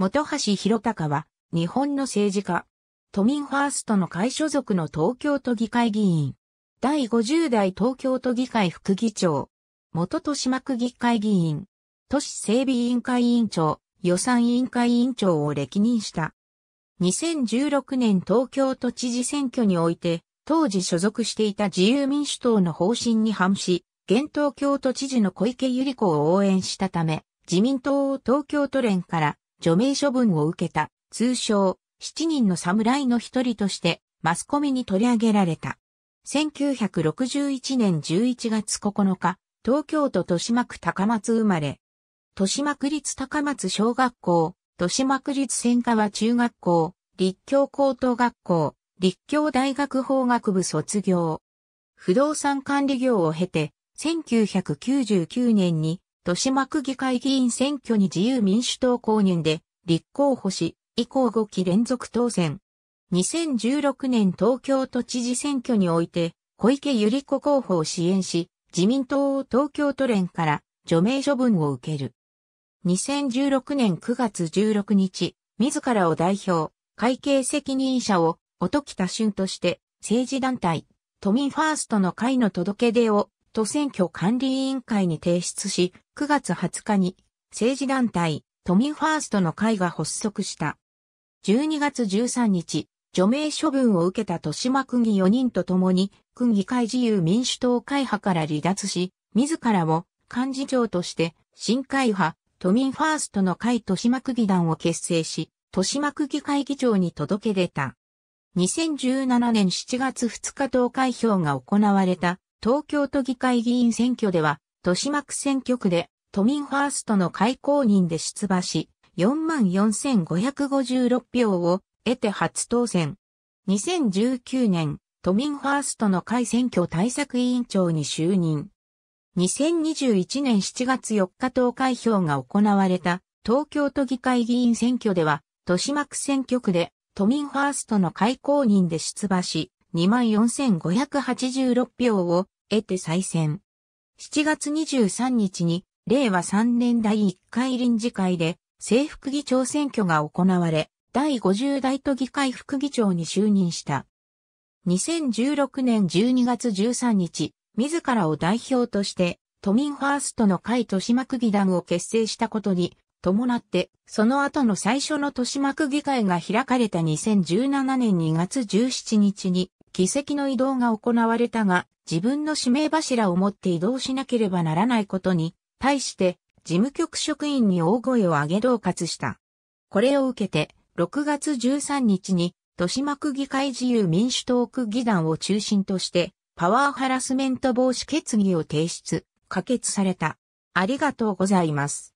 本橋博隆は、日本の政治家。都民ファーストの会所属の東京都議会議員。第50代東京都議会副議長。元豊島区議会議員。都市整備委員会委員長、予算委員会委員長を歴任した。2016年東京都知事選挙において、当時所属していた自由民主党の方針に反し、現東京都知事の小池百合子を応援したため、自民党を東京都連から除名処分を受けた、通称、七人の侍の一人として、マスコミに取り上げられた。1961年11月9日、東京都豊島区高松生まれ。豊島区立高松小学校、豊島区立千川中学校、立教高等学校、立教大学法学部卒業。不動産管理業を経て、1999年に豊島区議会議員選挙に自由民主党公認で立候補し、以降5期連続当選。2016年東京都知事選挙において、小池百合子候補を支援し、自民党を東京都連から除名処分を受ける。2016年9月16日、自らを代表、会計責任者を、音喜多春として、政治団体、都民ファーストの会の届け出を都選挙管理委員会に提出し、9月20日に政治団体都民ファーストの会が発足した。12月13日、除名処分を受けた豊島区議4人と共に、区議会自由民主党会派から離脱し、自らを幹事長として、新会派、都民ファーストの会豊島区議団を結成し、豊島区議会議長に届け出た。2017年7月2日投開票が行われた東京都議会議員選挙では、豊島区選挙区で都民ファーストの開公人で出馬し、44,556票を得て初当選。2019年、都民ファーストの会選挙対策委員長に就任。2021年7月4日投開票が行われた東京都議会議員選挙では、豊島区選挙区で都民ファーストの開公人で出馬し、24,586票を得て再選。7月23日に令和3年第1回臨時会で府区議長選挙が行われ、第50代都議会副議長に就任した。2016年12月13日、自らを代表として、都民ファーストの会豊島区議団を結成したことに伴って、その後の最初の豊島区議会が開かれた2017年2月17日に、議席の移動が行われたが、自分の指名柱を持って移動しなければならないことに、対して、事務局職員に大声を上げ恫喝した。これを受けて、6月13日に、豊島区議会自由民主党区議団を中心として、パワーハラスメント防止決議を提出、可決された。ありがとうございます。